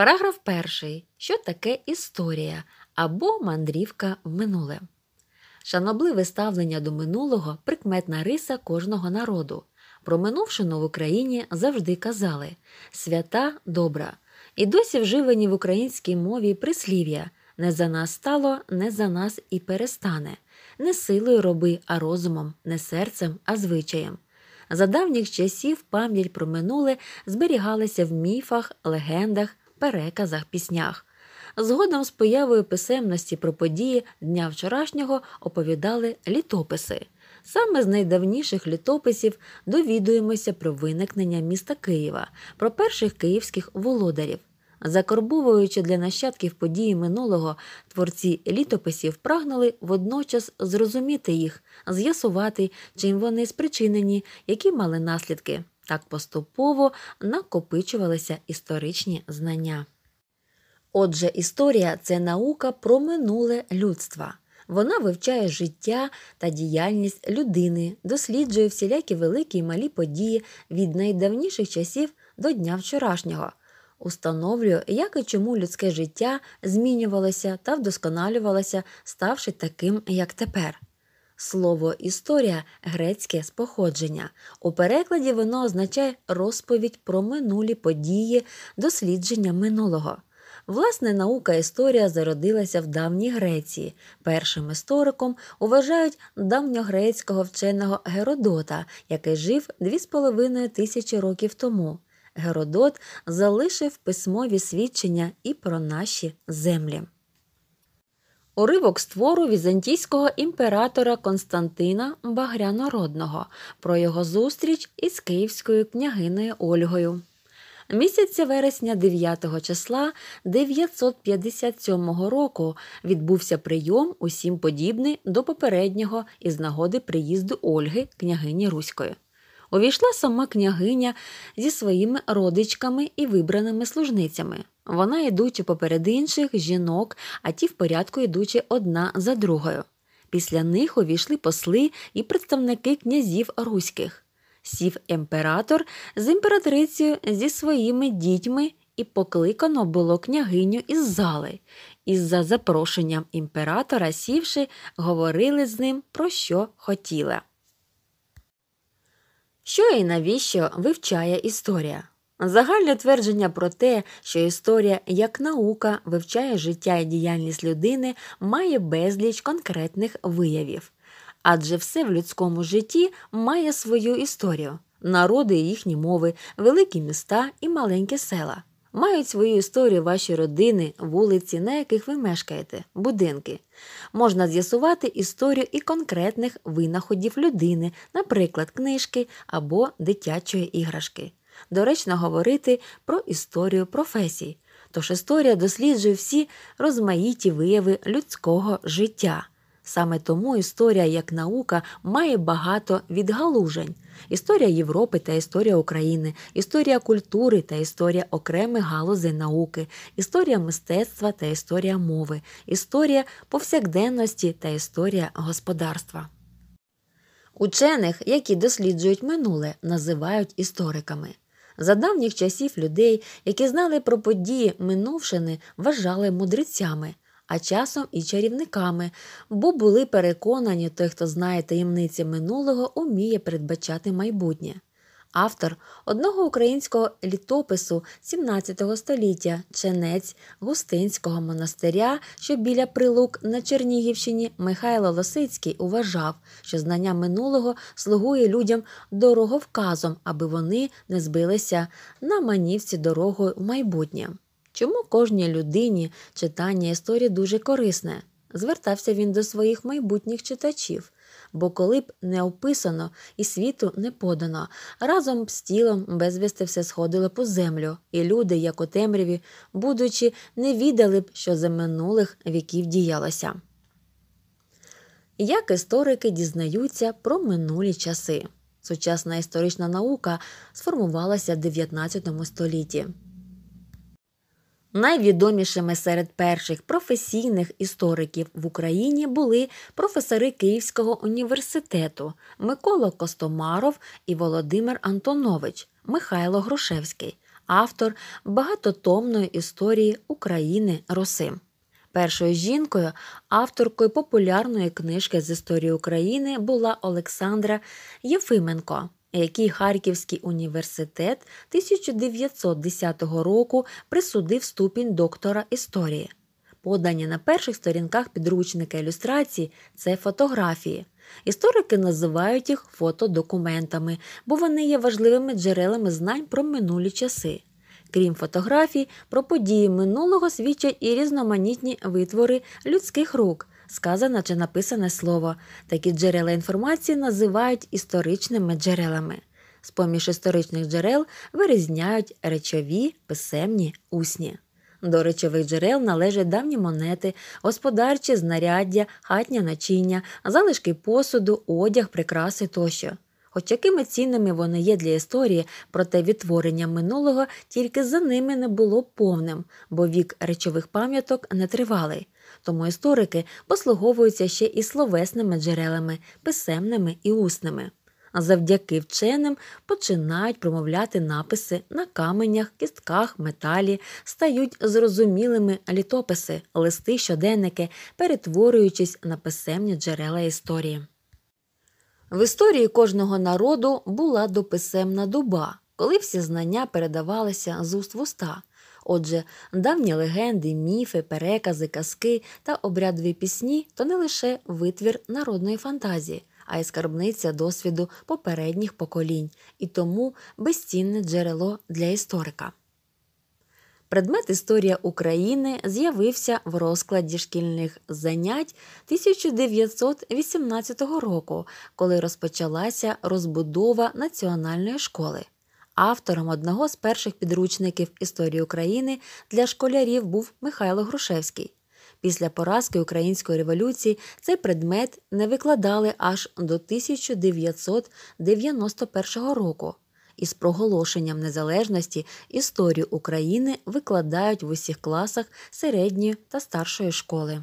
Параграф перший. Що таке історія або мандрівка в минуле? Шанобливе ставлення до минулого прикметна риса кожного народу. Про минувшину в Україні завжди казали свята добра. І досі вживані в українській мові прислів'я не за нас стало, не за нас і перестане, не силою роби, а розумом, не серцем, а звичаєм. За давніх часів пам'ять про минуле зберігалася в міфах, легендах, переказах, піснях. Згодом з появою писемності про події дня вчорашнього оповідали літописи. Саме з найдавніших літописів довідуємося про виникнення міста Києва, про перших київських володарів. Закорбовуючи для нащадків події минулого, творці літописів прагнули водночас зрозуміти їх, з'ясувати, чим вони спричинені, які мали наслідки. Так поступово накопичувалися історичні знання. Отже, історія це наука про минуле людства. Вона вивчає життя та діяльність людини, досліджує всілякі великі і малі події від найдавніших часів до дня вчорашнього, установлює, як і чому людське життя змінювалося та вдосконалювалося, ставши таким, як тепер. Слово історія грецьке з походження. У перекладі воно означає розповідь про минулі події, дослідження минулого. Власне, наука історія зародилася в давній Греції. Першим істориком уважають давньогрецького вченого Геродота, який жив 2,5 тисячі років тому. Геродот залишив письмові свідчення і про наші землі. Уривок з твору візантійського імператора Константина Багрянородного про його зустріч із київською княгинею Ольгою. Місяця вересня 9 числа 957 року відбувся прийом усім подібний до попереднього із нагоди приїзду Ольги княгині Руської увійшла сама княгиня зі своїми родичками і вибраними служницями. Вона, йдучи поперед інших жінок, а ті в порядку йдучи одна за другою. Після них увійшли посли і представники князів руських. Сів імператор з імператрицею зі своїми дітьми і покликано було княгиню із зали. І за запрошенням імператора, сівши, говорили з ним про що хотіла. Що і навіщо вивчає історія? Загальне твердження про те, що історія як наука вивчає життя і діяльність людини, має безліч конкретних виявів. Адже все в людському житті має свою історію, народи і їхні мови, великі міста і маленькі села. Мають свою історію ваші родини, вулиці, на яких ви мешкаєте, будинки. Можна з'ясувати історію і конкретних винаходів людини, наприклад, книжки або дитячої іграшки. Доречно говорити про історію професій, тож історія досліджує всі розмаїті вияви людського життя. Саме тому історія як наука має багато відгалужень: історія Європи та історія України, історія культури та історія окремих галузей науки, історія мистецтва та історія мови, історія повсякденності та історія господарства. Учених, які досліджують минуле, називають істориками. За давніх часів людей, які знали про події минувшини, вважали мудрецями а часом і чарівниками, бо були переконані, той, хто знає таємниці минулого, уміє передбачати майбутнє. Автор одного українського літопису 17 століття, ченець Густинського монастиря, що біля прилук на Чернігівщині Михайло Лосицький уважав, що знання минулого слугує людям дороговказом, аби вони не збилися на манівці дорогою в майбутнє. Чому кожній людині читання історії дуже корисне? Звертався він до своїх майбутніх читачів, бо коли б не описано і світу не подано, разом з тілом безвісти все сходило по землю, і люди, як у темряві, будучи, не віддали б, що за минулих віків діялося. Як історики дізнаються про минулі часи? Сучасна історична наука сформувалася в 19 столітті. Найвідомішими серед перших професійних істориків в Україні були професори Київського університету Микола Костомаров і Володимир Антонович, Михайло Грушевський, автор багатотомної історії України Руси. Першою жінкою, авторкою популярної книжки з історії України була Олександра Єфименко який Харківський університет 1910 року присудив ступінь доктора історії. Подані на перших сторінках підручника ілюстрації це фотографії. Історики називають їх фотодокументами, бо вони є важливими джерелами знань про минулі часи. Крім фотографій, про події минулого свідчать і різноманітні витвори людських рук, сказане чи написане слово. Такі джерела інформації називають історичними джерелами. З поміж історичних джерел вирізняють речові, писемні, усні. До речових джерел належать давні монети, господарчі знаряддя, хатнє начиння, залишки посуду, одяг, прикраси тощо. Хоч якими цінними вони є для історії, проте відтворення минулого тільки за ними не було повним, бо вік речових пам'яток не тривалий. Тому історики послуговуються ще і словесними джерелами, писемними і усними. А завдяки вченим починають промовляти написи на каменях, кістках, металі, стають зрозумілими літописи, листи, щоденники, перетворюючись на писемні джерела історії. В історії кожного народу була дописемна дуба, коли всі знання передавалися з уст в уста. Отже, давні легенди, міфи, перекази, казки та обрядові пісні то не лише витвір народної фантазії, а й скарбниця досвіду попередніх поколінь і тому безцінне джерело для історика. Предмет Історія України з'явився в розкладі шкільних занять 1918 року, коли розпочалася розбудова національної школи. Автором одного з перших підручників історії України для школярів був Михайло Грушевський. Після поразки української революції цей предмет не викладали аж до 1991 року. Із проголошенням незалежності історію України викладають в усіх класах середньої та старшої школи.